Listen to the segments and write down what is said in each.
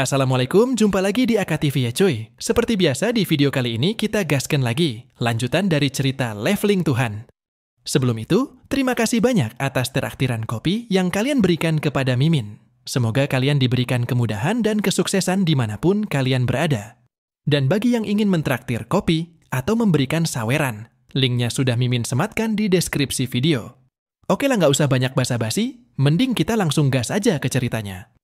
Assalamualaikum, jumpa lagi di AKTV ya cuy. Seperti biasa di video kali ini kita gaskan lagi, lanjutan dari cerita Leveling Tuhan. Sebelum itu, terima kasih banyak atas teraktiran kopi yang kalian berikan kepada Mimin. Semoga kalian diberikan kemudahan dan kesuksesan dimanapun kalian berada. Dan bagi yang ingin mentraktir kopi atau memberikan saweran, linknya sudah Mimin sematkan di deskripsi video. Oke lah nggak usah banyak basa-basi, mending kita langsung gas aja ke ceritanya.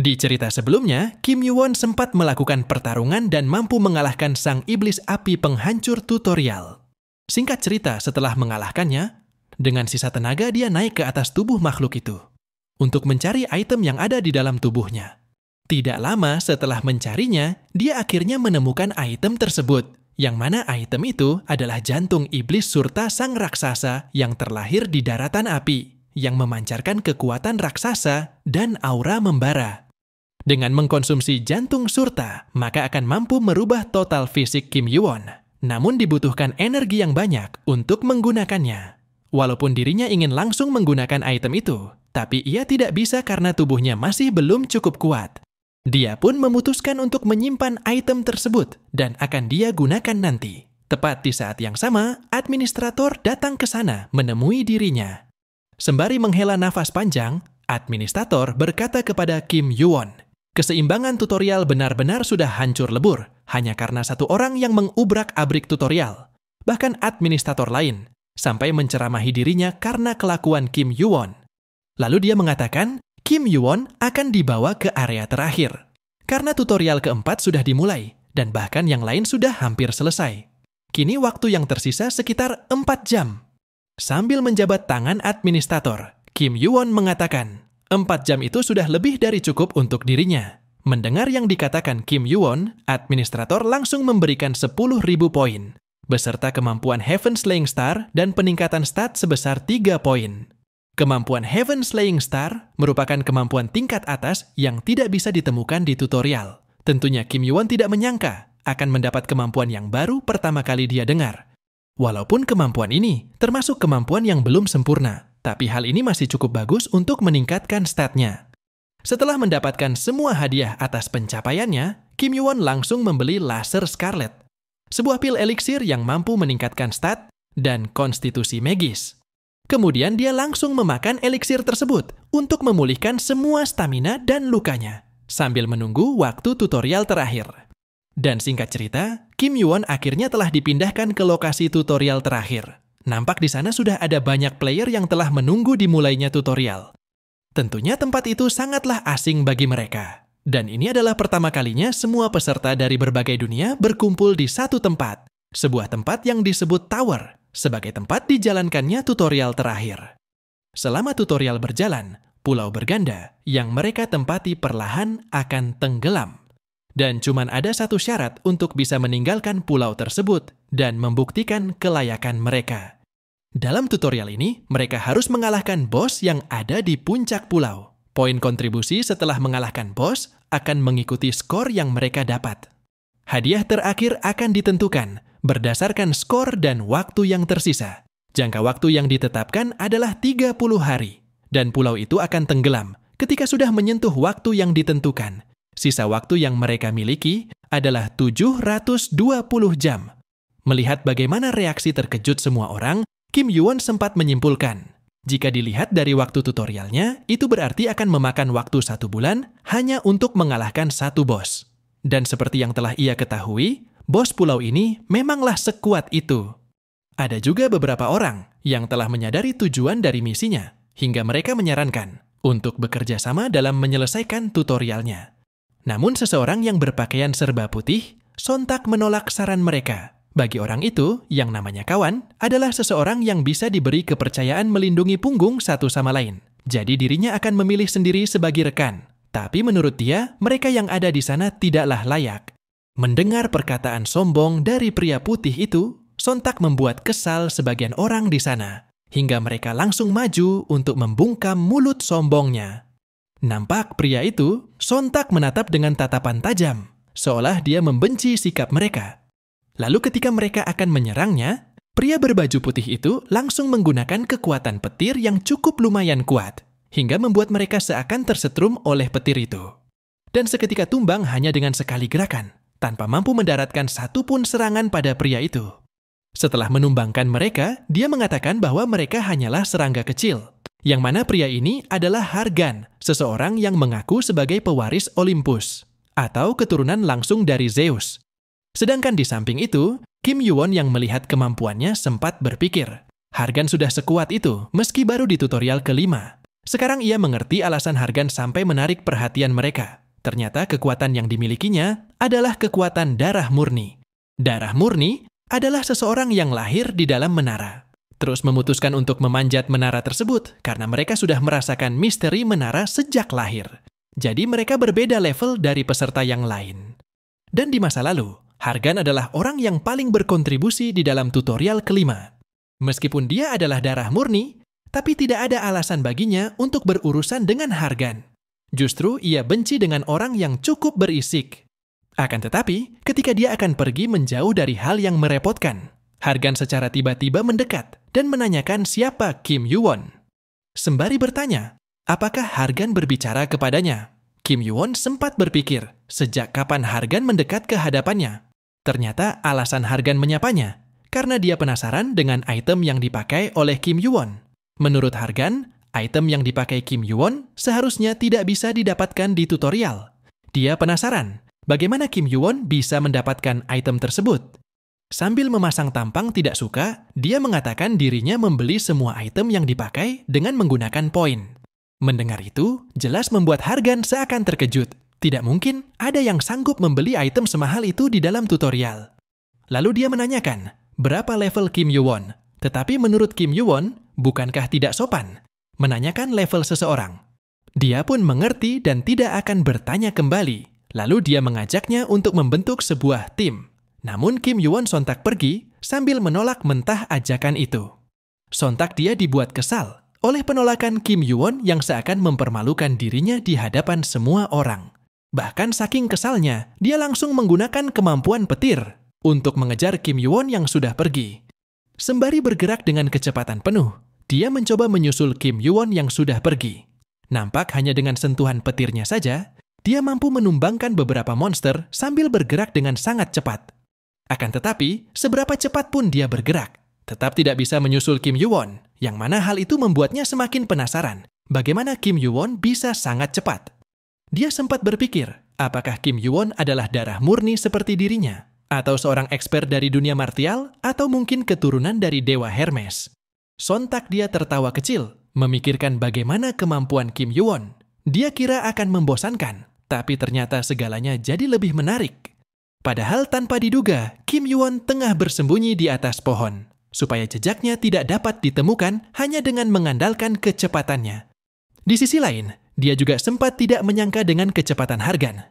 Di cerita sebelumnya, Kim Yuwon sempat melakukan pertarungan dan mampu mengalahkan sang iblis api penghancur tutorial. Singkat cerita, setelah mengalahkannya, dengan sisa tenaga dia naik ke atas tubuh makhluk itu untuk mencari item yang ada di dalam tubuhnya. Tidak lama setelah mencarinya, dia akhirnya menemukan item tersebut, yang mana item itu adalah jantung iblis surta sang raksasa yang terlahir di daratan api, yang memancarkan kekuatan raksasa dan aura membara. Dengan mengkonsumsi jantung surta, maka akan mampu merubah total fisik Kim Yuwon. Namun dibutuhkan energi yang banyak untuk menggunakannya. Walaupun dirinya ingin langsung menggunakan item itu, tapi ia tidak bisa karena tubuhnya masih belum cukup kuat. Dia pun memutuskan untuk menyimpan item tersebut dan akan dia gunakan nanti. Tepat di saat yang sama, administrator datang ke sana menemui dirinya. Sembari menghela nafas panjang, administrator berkata kepada Kim Yuwon, Keseimbangan tutorial benar-benar sudah hancur lebur hanya karena satu orang yang mengubrak-abrik tutorial, bahkan administrator lain, sampai menceramahi dirinya karena kelakuan Kim Yuwon. Lalu dia mengatakan, Kim Yuwon akan dibawa ke area terakhir. Karena tutorial keempat sudah dimulai, dan bahkan yang lain sudah hampir selesai. Kini waktu yang tersisa sekitar 4 jam. Sambil menjabat tangan administrator, Kim Yuwon mengatakan, 4 jam itu sudah lebih dari cukup untuk dirinya. Mendengar yang dikatakan Kim Yuwon, administrator langsung memberikan 10.000 poin, beserta kemampuan Heaven Slaying Star dan peningkatan stat sebesar 3 poin. Kemampuan Heaven Slaying Star merupakan kemampuan tingkat atas yang tidak bisa ditemukan di tutorial. Tentunya Kim Yuwon tidak menyangka akan mendapat kemampuan yang baru pertama kali dia dengar. Walaupun kemampuan ini termasuk kemampuan yang belum sempurna, tapi hal ini masih cukup bagus untuk meningkatkan statnya. Setelah mendapatkan semua hadiah atas pencapaiannya, Kim Yuan langsung membeli laser Scarlet, sebuah pil eliksir yang mampu meningkatkan stat dan konstitusi magis. Kemudian dia langsung memakan eliksir tersebut untuk memulihkan semua stamina dan lukanya, sambil menunggu waktu tutorial terakhir. Dan singkat cerita, Kim Yuan akhirnya telah dipindahkan ke lokasi tutorial terakhir. Nampak di sana sudah ada banyak player yang telah menunggu dimulainya tutorial. Tentunya tempat itu sangatlah asing bagi mereka. Dan ini adalah pertama kalinya semua peserta dari berbagai dunia berkumpul di satu tempat, sebuah tempat yang disebut tower, sebagai tempat dijalankannya tutorial terakhir. Selama tutorial berjalan, pulau berganda yang mereka tempati perlahan akan tenggelam. Dan cuma ada satu syarat untuk bisa meninggalkan pulau tersebut dan membuktikan kelayakan mereka. Dalam tutorial ini, mereka harus mengalahkan bos yang ada di puncak pulau. Poin kontribusi setelah mengalahkan bos akan mengikuti skor yang mereka dapat. Hadiah terakhir akan ditentukan berdasarkan skor dan waktu yang tersisa. Jangka waktu yang ditetapkan adalah 30 hari, dan pulau itu akan tenggelam ketika sudah menyentuh waktu yang ditentukan, Sisa waktu yang mereka miliki adalah 720 jam. Melihat bagaimana reaksi terkejut semua orang, Kim Yuan sempat menyimpulkan, jika dilihat dari waktu tutorialnya, itu berarti akan memakan waktu satu bulan hanya untuk mengalahkan satu bos. Dan seperti yang telah ia ketahui, bos pulau ini memanglah sekuat itu. Ada juga beberapa orang yang telah menyadari tujuan dari misinya, hingga mereka menyarankan untuk bekerja sama dalam menyelesaikan tutorialnya. Namun seseorang yang berpakaian serba putih sontak menolak saran mereka. Bagi orang itu, yang namanya kawan adalah seseorang yang bisa diberi kepercayaan melindungi punggung satu sama lain. Jadi dirinya akan memilih sendiri sebagai rekan. Tapi menurut dia, mereka yang ada di sana tidaklah layak. Mendengar perkataan sombong dari pria putih itu, sontak membuat kesal sebagian orang di sana. Hingga mereka langsung maju untuk membungkam mulut sombongnya. Nampak pria itu sontak menatap dengan tatapan tajam, seolah dia membenci sikap mereka. Lalu ketika mereka akan menyerangnya, pria berbaju putih itu langsung menggunakan kekuatan petir yang cukup lumayan kuat, hingga membuat mereka seakan tersetrum oleh petir itu. Dan seketika tumbang hanya dengan sekali gerakan, tanpa mampu mendaratkan satu pun serangan pada pria itu. Setelah menumbangkan mereka, dia mengatakan bahwa mereka hanyalah serangga kecil, yang mana pria ini adalah Hargan, seseorang yang mengaku sebagai pewaris Olympus, atau keturunan langsung dari Zeus. Sedangkan di samping itu, Kim Yuwon yang melihat kemampuannya sempat berpikir, Hargan sudah sekuat itu meski baru di tutorial kelima. Sekarang ia mengerti alasan Hargan sampai menarik perhatian mereka. Ternyata kekuatan yang dimilikinya adalah kekuatan darah murni. Darah murni adalah seseorang yang lahir di dalam menara terus memutuskan untuk memanjat menara tersebut karena mereka sudah merasakan misteri menara sejak lahir. Jadi mereka berbeda level dari peserta yang lain. Dan di masa lalu, Hargan adalah orang yang paling berkontribusi di dalam tutorial kelima. Meskipun dia adalah darah murni, tapi tidak ada alasan baginya untuk berurusan dengan Hargan. Justru ia benci dengan orang yang cukup berisik. Akan tetapi, ketika dia akan pergi menjauh dari hal yang merepotkan, Hargan secara tiba-tiba mendekat dan menanyakan siapa Kim Yuwon. Sembari bertanya, apakah Hargan berbicara kepadanya? Kim Yuwon sempat berpikir sejak kapan Hargan mendekat ke hadapannya. Ternyata alasan Hargan menyapanya karena dia penasaran dengan item yang dipakai oleh Kim Yuwon. Menurut Hargan, item yang dipakai Kim Yuwon seharusnya tidak bisa didapatkan di tutorial. Dia penasaran bagaimana Kim Yuwon bisa mendapatkan item tersebut Sambil memasang tampang tidak suka, dia mengatakan dirinya membeli semua item yang dipakai dengan menggunakan poin. Mendengar itu, jelas membuat Hargan seakan terkejut. Tidak mungkin ada yang sanggup membeli item semahal itu di dalam tutorial. Lalu dia menanyakan, berapa level Kim Won. Tetapi menurut Kim Won, bukankah tidak sopan? Menanyakan level seseorang. Dia pun mengerti dan tidak akan bertanya kembali. Lalu dia mengajaknya untuk membentuk sebuah tim. Namun Kim Yuwon sontak pergi sambil menolak mentah ajakan itu. Sontak dia dibuat kesal oleh penolakan Kim Yuwon yang seakan mempermalukan dirinya di hadapan semua orang. Bahkan saking kesalnya, dia langsung menggunakan kemampuan petir untuk mengejar Kim Yuwon yang sudah pergi. Sembari bergerak dengan kecepatan penuh, dia mencoba menyusul Kim Yuwon yang sudah pergi. Nampak hanya dengan sentuhan petirnya saja, dia mampu menumbangkan beberapa monster sambil bergerak dengan sangat cepat. Akan tetapi, seberapa cepat pun dia bergerak, tetap tidak bisa menyusul Kim Yuwon, yang mana hal itu membuatnya semakin penasaran bagaimana Kim Yuwon bisa sangat cepat. Dia sempat berpikir, apakah Kim Yuwon adalah darah murni seperti dirinya, atau seorang expert dari dunia martial, atau mungkin keturunan dari Dewa Hermes. Sontak dia tertawa kecil, memikirkan bagaimana kemampuan Kim Yuwon. Dia kira akan membosankan, tapi ternyata segalanya jadi lebih menarik Padahal tanpa diduga, Kim Yuon tengah bersembunyi di atas pohon, supaya jejaknya tidak dapat ditemukan hanya dengan mengandalkan kecepatannya. Di sisi lain, dia juga sempat tidak menyangka dengan kecepatan Hargan.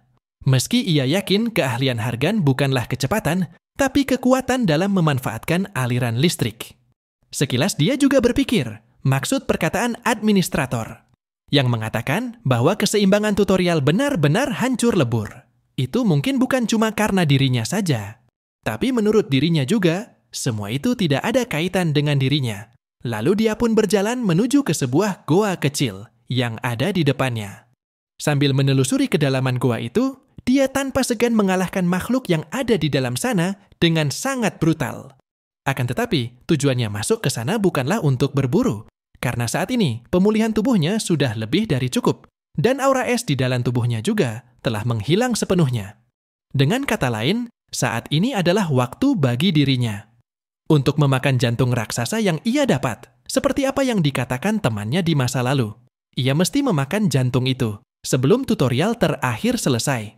Meski ia yakin keahlian Hargan bukanlah kecepatan, tapi kekuatan dalam memanfaatkan aliran listrik. Sekilas dia juga berpikir, maksud perkataan administrator, yang mengatakan bahwa keseimbangan tutorial benar-benar hancur lebur itu mungkin bukan cuma karena dirinya saja, tapi menurut dirinya juga, semua itu tidak ada kaitan dengan dirinya. Lalu dia pun berjalan menuju ke sebuah goa kecil yang ada di depannya. Sambil menelusuri kedalaman goa itu, dia tanpa segan mengalahkan makhluk yang ada di dalam sana dengan sangat brutal. Akan tetapi, tujuannya masuk ke sana bukanlah untuk berburu, karena saat ini pemulihan tubuhnya sudah lebih dari cukup, dan aura es di dalam tubuhnya juga telah menghilang sepenuhnya. Dengan kata lain, saat ini adalah waktu bagi dirinya untuk memakan jantung raksasa yang ia dapat, seperti apa yang dikatakan temannya di masa lalu. Ia mesti memakan jantung itu sebelum tutorial terakhir selesai.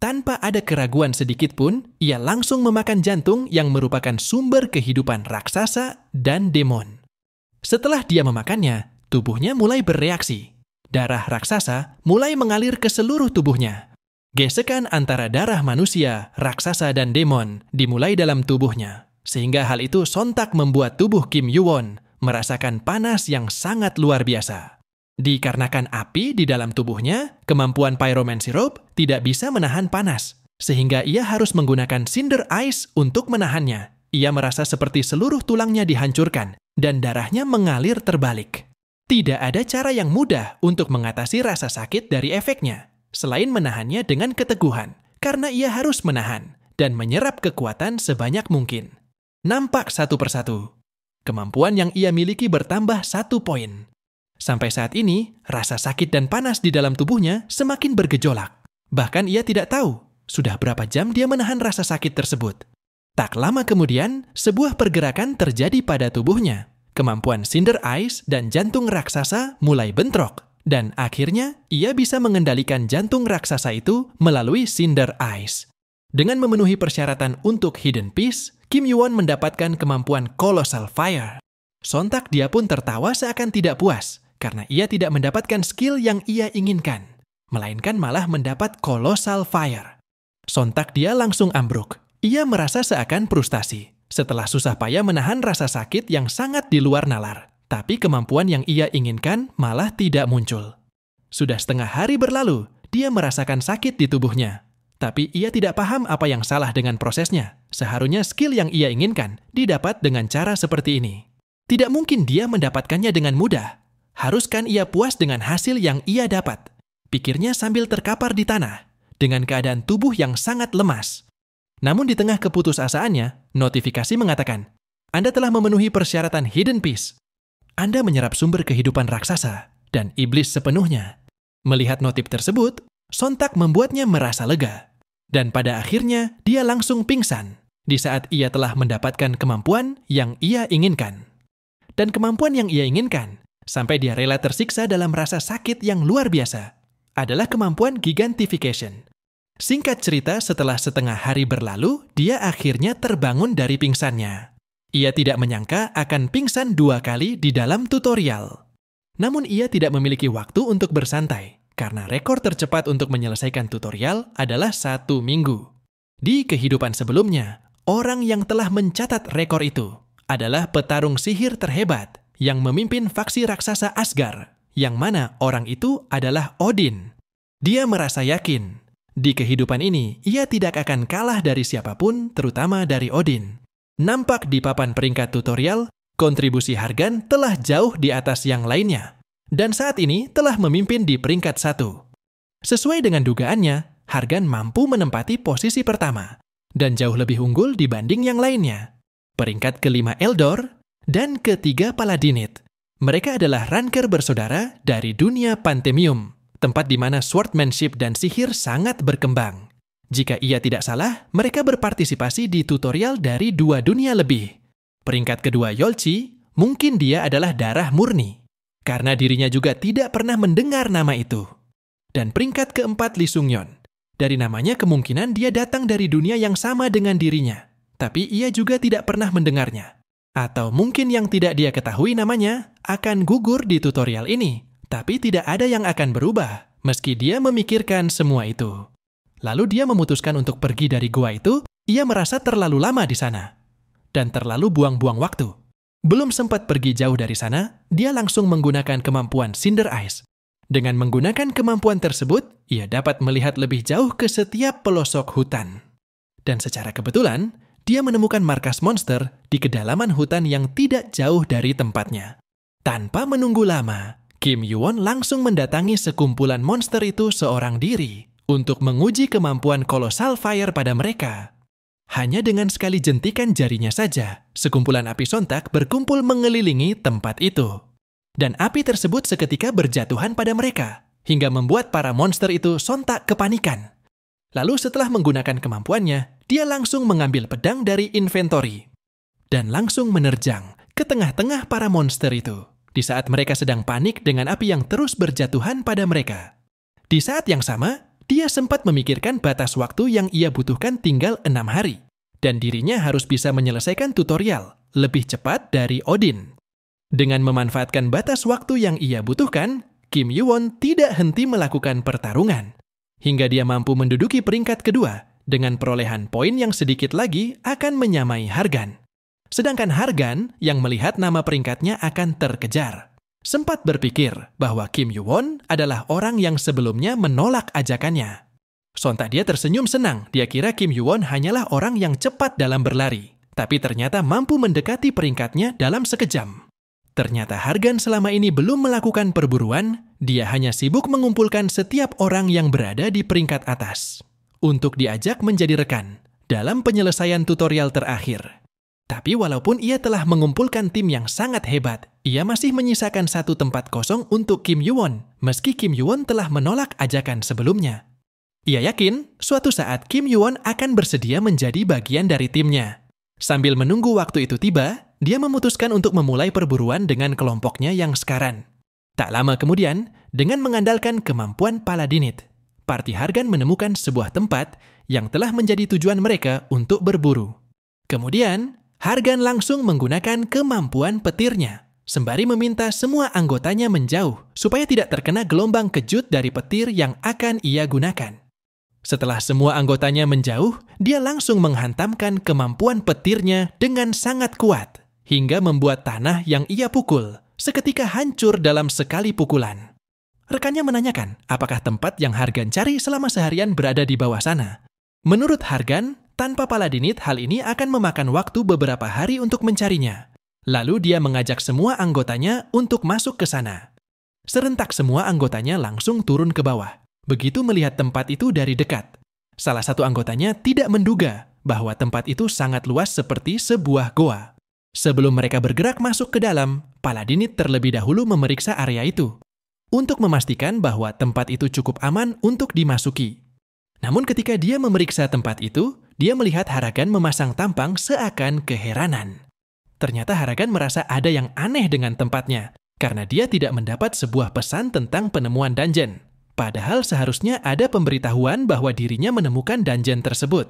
Tanpa ada keraguan sedikit pun, ia langsung memakan jantung yang merupakan sumber kehidupan raksasa dan demon. Setelah dia memakannya, tubuhnya mulai bereaksi darah raksasa mulai mengalir ke seluruh tubuhnya. Gesekan antara darah manusia, raksasa, dan demon dimulai dalam tubuhnya, sehingga hal itu sontak membuat tubuh Kim Yuwon merasakan panas yang sangat luar biasa. Dikarenakan api di dalam tubuhnya, kemampuan Pyromancy Rope tidak bisa menahan panas, sehingga ia harus menggunakan Cinder Ice untuk menahannya. Ia merasa seperti seluruh tulangnya dihancurkan, dan darahnya mengalir terbalik. Tidak ada cara yang mudah untuk mengatasi rasa sakit dari efeknya, selain menahannya dengan keteguhan, karena ia harus menahan dan menyerap kekuatan sebanyak mungkin. Nampak satu persatu, kemampuan yang ia miliki bertambah satu poin. Sampai saat ini, rasa sakit dan panas di dalam tubuhnya semakin bergejolak. Bahkan ia tidak tahu sudah berapa jam dia menahan rasa sakit tersebut. Tak lama kemudian, sebuah pergerakan terjadi pada tubuhnya Kemampuan Cinder Eyes dan jantung raksasa mulai bentrok, dan akhirnya ia bisa mengendalikan jantung raksasa itu melalui Cinder Eyes. Dengan memenuhi persyaratan untuk Hidden Peace, Kim Yuan mendapatkan kemampuan Colossal Fire. Sontak dia pun tertawa seakan tidak puas, karena ia tidak mendapatkan skill yang ia inginkan, melainkan malah mendapat Colossal Fire. Sontak dia langsung ambruk. Ia merasa seakan frustasi setelah susah payah menahan rasa sakit yang sangat di luar nalar. Tapi kemampuan yang ia inginkan malah tidak muncul. Sudah setengah hari berlalu, dia merasakan sakit di tubuhnya. Tapi ia tidak paham apa yang salah dengan prosesnya. Seharusnya skill yang ia inginkan didapat dengan cara seperti ini. Tidak mungkin dia mendapatkannya dengan mudah. Haruskan ia puas dengan hasil yang ia dapat. Pikirnya sambil terkapar di tanah, dengan keadaan tubuh yang sangat lemas, namun di tengah keputusasaannya, notifikasi mengatakan, Anda telah memenuhi persyaratan hidden peace. Anda menyerap sumber kehidupan raksasa dan iblis sepenuhnya. Melihat notif tersebut, sontak membuatnya merasa lega. Dan pada akhirnya, dia langsung pingsan di saat ia telah mendapatkan kemampuan yang ia inginkan. Dan kemampuan yang ia inginkan, sampai dia rela tersiksa dalam rasa sakit yang luar biasa, adalah kemampuan gigantification, Singkat cerita, setelah setengah hari berlalu, dia akhirnya terbangun dari pingsannya. Ia tidak menyangka akan pingsan dua kali di dalam tutorial. Namun ia tidak memiliki waktu untuk bersantai, karena rekor tercepat untuk menyelesaikan tutorial adalah satu minggu. Di kehidupan sebelumnya, orang yang telah mencatat rekor itu adalah petarung sihir terhebat yang memimpin faksi raksasa Asgard, yang mana orang itu adalah Odin. Dia merasa yakin di kehidupan ini, ia tidak akan kalah dari siapapun, terutama dari Odin. Nampak di papan peringkat tutorial, kontribusi Hargan telah jauh di atas yang lainnya, dan saat ini telah memimpin di peringkat satu. Sesuai dengan dugaannya, Hargan mampu menempati posisi pertama, dan jauh lebih unggul dibanding yang lainnya. Peringkat kelima Eldor, dan ketiga Paladinit. Mereka adalah ranker bersaudara dari dunia Pantemium tempat di mana swordmanship dan sihir sangat berkembang. Jika ia tidak salah, mereka berpartisipasi di tutorial dari dua dunia lebih. Peringkat kedua Yolchi, mungkin dia adalah darah murni, karena dirinya juga tidak pernah mendengar nama itu. Dan peringkat keempat Lee Sungyon. Dari namanya kemungkinan dia datang dari dunia yang sama dengan dirinya, tapi ia juga tidak pernah mendengarnya. Atau mungkin yang tidak dia ketahui namanya akan gugur di tutorial ini, tapi tidak ada yang akan berubah meski dia memikirkan semua itu. Lalu dia memutuskan untuk pergi dari gua itu, ia merasa terlalu lama di sana dan terlalu buang-buang waktu. Belum sempat pergi jauh dari sana, dia langsung menggunakan kemampuan Cinder Eyes. Dengan menggunakan kemampuan tersebut, ia dapat melihat lebih jauh ke setiap pelosok hutan. Dan secara kebetulan, dia menemukan markas monster di kedalaman hutan yang tidak jauh dari tempatnya. Tanpa menunggu lama, Kim Yuon langsung mendatangi sekumpulan monster itu seorang diri untuk menguji kemampuan kolosal fire pada mereka. Hanya dengan sekali jentikan jarinya saja, sekumpulan api sontak berkumpul mengelilingi tempat itu. Dan api tersebut seketika berjatuhan pada mereka, hingga membuat para monster itu sontak kepanikan. Lalu setelah menggunakan kemampuannya, dia langsung mengambil pedang dari inventory dan langsung menerjang ke tengah-tengah para monster itu di saat mereka sedang panik dengan api yang terus berjatuhan pada mereka. Di saat yang sama, dia sempat memikirkan batas waktu yang ia butuhkan tinggal enam hari, dan dirinya harus bisa menyelesaikan tutorial lebih cepat dari Odin. Dengan memanfaatkan batas waktu yang ia butuhkan, Kim Yuwon tidak henti melakukan pertarungan, hingga dia mampu menduduki peringkat kedua dengan perolehan poin yang sedikit lagi akan menyamai Hargan. Sedangkan Hargan yang melihat nama peringkatnya akan terkejar. Sempat berpikir bahwa Kim Yuwon adalah orang yang sebelumnya menolak ajakannya. Sontak dia tersenyum senang, dia kira Kim Yuwon hanyalah orang yang cepat dalam berlari. Tapi ternyata mampu mendekati peringkatnya dalam sekejam. Ternyata Hargan selama ini belum melakukan perburuan, dia hanya sibuk mengumpulkan setiap orang yang berada di peringkat atas. Untuk diajak menjadi rekan dalam penyelesaian tutorial terakhir. Tapi walaupun ia telah mengumpulkan tim yang sangat hebat, ia masih menyisakan satu tempat kosong untuk Kim Yuwon, meski Kim Yuwon telah menolak ajakan sebelumnya. Ia yakin suatu saat Kim Yuwon akan bersedia menjadi bagian dari timnya. Sambil menunggu waktu itu tiba, dia memutuskan untuk memulai perburuan dengan kelompoknya yang sekarang. Tak lama kemudian, dengan mengandalkan kemampuan Paladinit, Parti Hargan menemukan sebuah tempat yang telah menjadi tujuan mereka untuk berburu. Kemudian, Hargan langsung menggunakan kemampuan petirnya, sembari meminta semua anggotanya menjauh supaya tidak terkena gelombang kejut dari petir yang akan ia gunakan. Setelah semua anggotanya menjauh, dia langsung menghantamkan kemampuan petirnya dengan sangat kuat, hingga membuat tanah yang ia pukul seketika hancur dalam sekali pukulan. Rekannya menanyakan apakah tempat yang Hargan cari selama seharian berada di bawah sana. Menurut Hargan, tanpa Paladinit, hal ini akan memakan waktu beberapa hari untuk mencarinya. Lalu dia mengajak semua anggotanya untuk masuk ke sana. Serentak semua anggotanya langsung turun ke bawah. Begitu melihat tempat itu dari dekat. Salah satu anggotanya tidak menduga bahwa tempat itu sangat luas seperti sebuah goa. Sebelum mereka bergerak masuk ke dalam, Paladinit terlebih dahulu memeriksa area itu untuk memastikan bahwa tempat itu cukup aman untuk dimasuki. Namun ketika dia memeriksa tempat itu, dia melihat Haragan memasang tampang seakan keheranan. Ternyata Haragan merasa ada yang aneh dengan tempatnya, karena dia tidak mendapat sebuah pesan tentang penemuan dungeon. Padahal seharusnya ada pemberitahuan bahwa dirinya menemukan dungeon tersebut.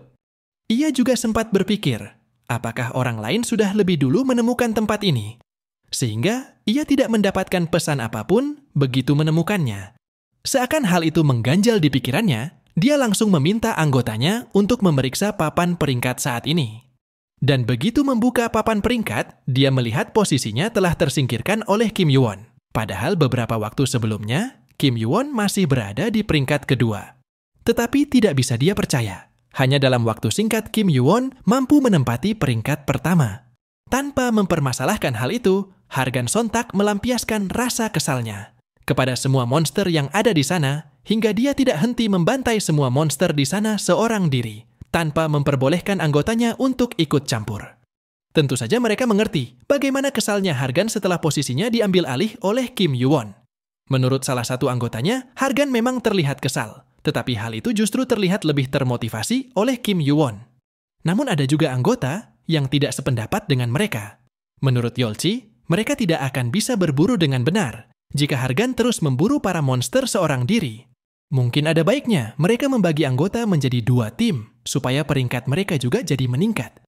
Ia juga sempat berpikir, apakah orang lain sudah lebih dulu menemukan tempat ini? Sehingga ia tidak mendapatkan pesan apapun begitu menemukannya. Seakan hal itu mengganjal di pikirannya, dia langsung meminta anggotanya untuk memeriksa papan peringkat saat ini. Dan begitu membuka papan peringkat, dia melihat posisinya telah tersingkirkan oleh Kim Yuwon. Padahal beberapa waktu sebelumnya, Kim Yuwon masih berada di peringkat kedua. Tetapi tidak bisa dia percaya. Hanya dalam waktu singkat Kim Yuwon mampu menempati peringkat pertama. Tanpa mempermasalahkan hal itu, Hargan sontak melampiaskan rasa kesalnya. Kepada semua monster yang ada di sana, hingga dia tidak henti membantai semua monster di sana seorang diri, tanpa memperbolehkan anggotanya untuk ikut campur. Tentu saja mereka mengerti bagaimana kesalnya Hargan setelah posisinya diambil alih oleh Kim Yuwon. Menurut salah satu anggotanya, Hargan memang terlihat kesal, tetapi hal itu justru terlihat lebih termotivasi oleh Kim Yuwon. Namun ada juga anggota yang tidak sependapat dengan mereka. Menurut Yolci, mereka tidak akan bisa berburu dengan benar jika Hargan terus memburu para monster seorang diri. Mungkin ada baiknya mereka membagi anggota menjadi dua tim, supaya peringkat mereka juga jadi meningkat.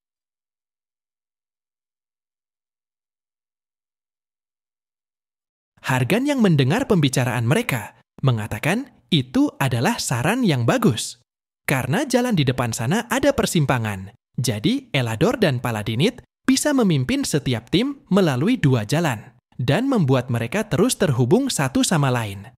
Hargan yang mendengar pembicaraan mereka mengatakan itu adalah saran yang bagus. Karena jalan di depan sana ada persimpangan, jadi Elador dan Paladinit bisa memimpin setiap tim melalui dua jalan dan membuat mereka terus terhubung satu sama lain.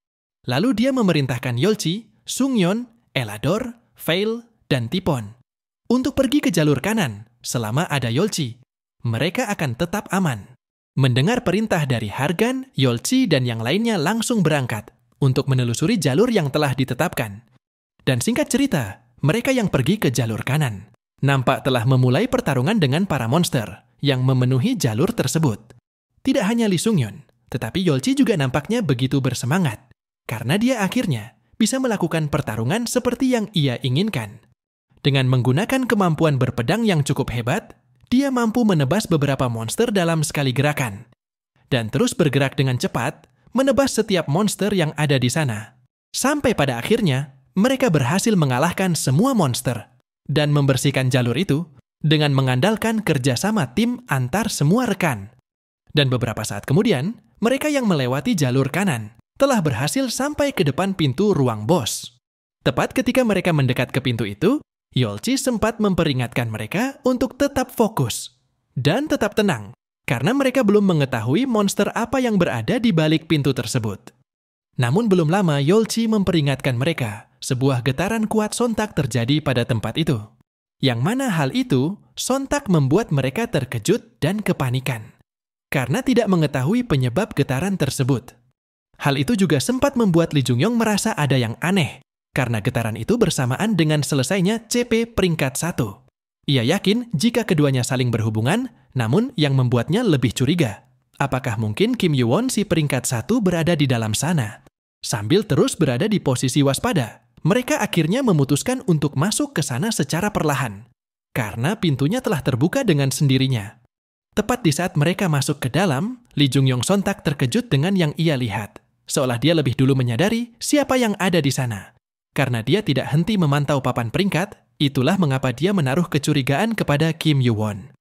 Lalu dia memerintahkan Yolchi, Sungyon, Elador, Veil, dan Tipon untuk pergi ke jalur kanan selama ada Yolchi, Mereka akan tetap aman. Mendengar perintah dari Hargan, Yolchi dan yang lainnya langsung berangkat untuk menelusuri jalur yang telah ditetapkan. Dan singkat cerita, mereka yang pergi ke jalur kanan nampak telah memulai pertarungan dengan para monster yang memenuhi jalur tersebut. Tidak hanya Li Sung tetapi Yolchi juga nampaknya begitu bersemangat karena dia akhirnya bisa melakukan pertarungan seperti yang ia inginkan. Dengan menggunakan kemampuan berpedang yang cukup hebat, dia mampu menebas beberapa monster dalam sekali gerakan, dan terus bergerak dengan cepat, menebas setiap monster yang ada di sana. Sampai pada akhirnya, mereka berhasil mengalahkan semua monster dan membersihkan jalur itu dengan mengandalkan kerjasama tim antar semua rekan. Dan beberapa saat kemudian, mereka yang melewati jalur kanan telah berhasil sampai ke depan pintu ruang bos. Tepat ketika mereka mendekat ke pintu itu, Yolchi sempat memperingatkan mereka untuk tetap fokus dan tetap tenang karena mereka belum mengetahui monster apa yang berada di balik pintu tersebut. Namun belum lama Yolchi memperingatkan mereka, sebuah getaran kuat sontak terjadi pada tempat itu. Yang mana hal itu sontak membuat mereka terkejut dan kepanikan karena tidak mengetahui penyebab getaran tersebut. Hal itu juga sempat membuat Lee Jung Yong merasa ada yang aneh, karena getaran itu bersamaan dengan selesainya CP peringkat 1. Ia yakin jika keduanya saling berhubungan, namun yang membuatnya lebih curiga. Apakah mungkin Kim Yuwon si peringkat 1 berada di dalam sana? Sambil terus berada di posisi waspada, mereka akhirnya memutuskan untuk masuk ke sana secara perlahan. Karena pintunya telah terbuka dengan sendirinya. Tepat di saat mereka masuk ke dalam, Lee Jung Yong sontak terkejut dengan yang ia lihat seolah dia lebih dulu menyadari siapa yang ada di sana. Karena dia tidak henti memantau papan peringkat, itulah mengapa dia menaruh kecurigaan kepada Kim Yuwon.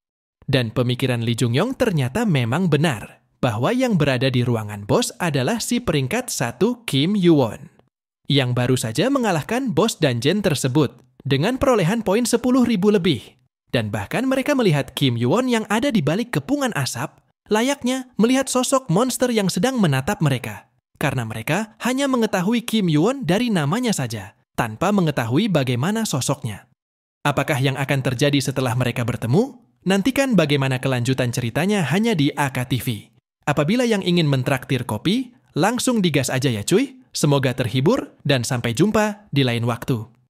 Dan pemikiran Lee Jung Yong ternyata memang benar, bahwa yang berada di ruangan bos adalah si peringkat satu Kim Yuwon. Yang baru saja mengalahkan bos dan jen tersebut dengan perolehan poin 10.000 lebih. Dan bahkan mereka melihat Kim Yuwon yang ada di balik kepungan asap, layaknya melihat sosok monster yang sedang menatap mereka karena mereka hanya mengetahui Kim Yoon dari namanya saja, tanpa mengetahui bagaimana sosoknya. Apakah yang akan terjadi setelah mereka bertemu? Nantikan bagaimana kelanjutan ceritanya hanya di AKTV. Apabila yang ingin mentraktir kopi, langsung digas aja ya cuy. Semoga terhibur dan sampai jumpa di lain waktu.